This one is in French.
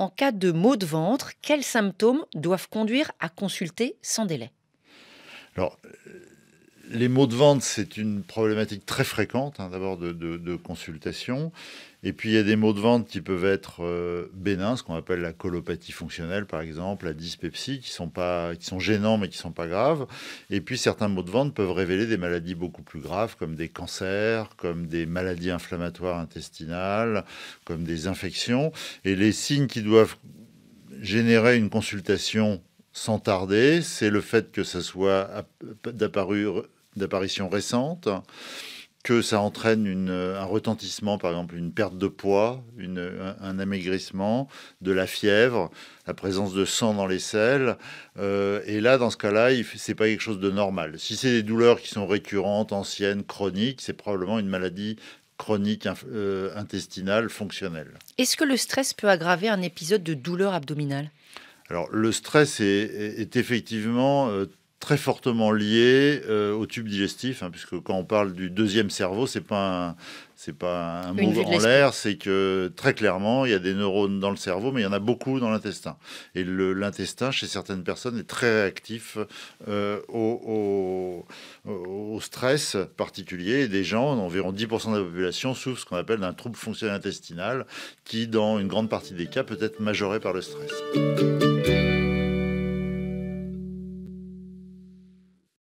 En cas de maux de ventre, quels symptômes doivent conduire à consulter sans délai les mots de vente, c'est une problématique très fréquente, hein, d'abord de, consultation. Et puis, il y a des mots de vente qui peuvent être euh, bénins, ce qu'on appelle la colopathie fonctionnelle, par exemple, la dyspepsie, qui sont, pas, qui sont gênants, mais qui ne sont pas graves. Et puis, certains mots de vente peuvent révéler des maladies beaucoup plus graves, comme des cancers, comme des maladies inflammatoires intestinales, comme des infections. Et les signes qui doivent générer une consultation sans tarder, c'est le fait que ça soit d'apparure d'apparition récente, que ça entraîne un retentissement, par exemple une perte de poids, un, amaigrissement, de la fièvre, la présence de sang dans les selles. Euh, et là, dans ce cas-là, c'est pas quelque chose de normal. Si c'est des douleurs qui sont récurrentes, anciennes, chroniques, c'est probablement une maladie chronique euh, intestinale fonctionnelle. Est-ce que le stress peut aggraver un épisode de douleur abdominale alors, le stress est, effectivement euh, très fortement lié euh, au tube digestif, hein, puisque quand on parle du deuxième cerveau, c'est pas c'est pas un mot en l'air, c'est que très clairement, il y a des neurones dans le cerveau, mais il y en a beaucoup dans l'intestin. Et l'intestin, chez certaines personnes, est très réactif euh, au, stress particulier. des gens, environ 10% de la population, souffrent ce qu'on appelle d'un trouble fonctionnel intestinal, qui, dans une grande partie des cas, peut être majoré par le stress.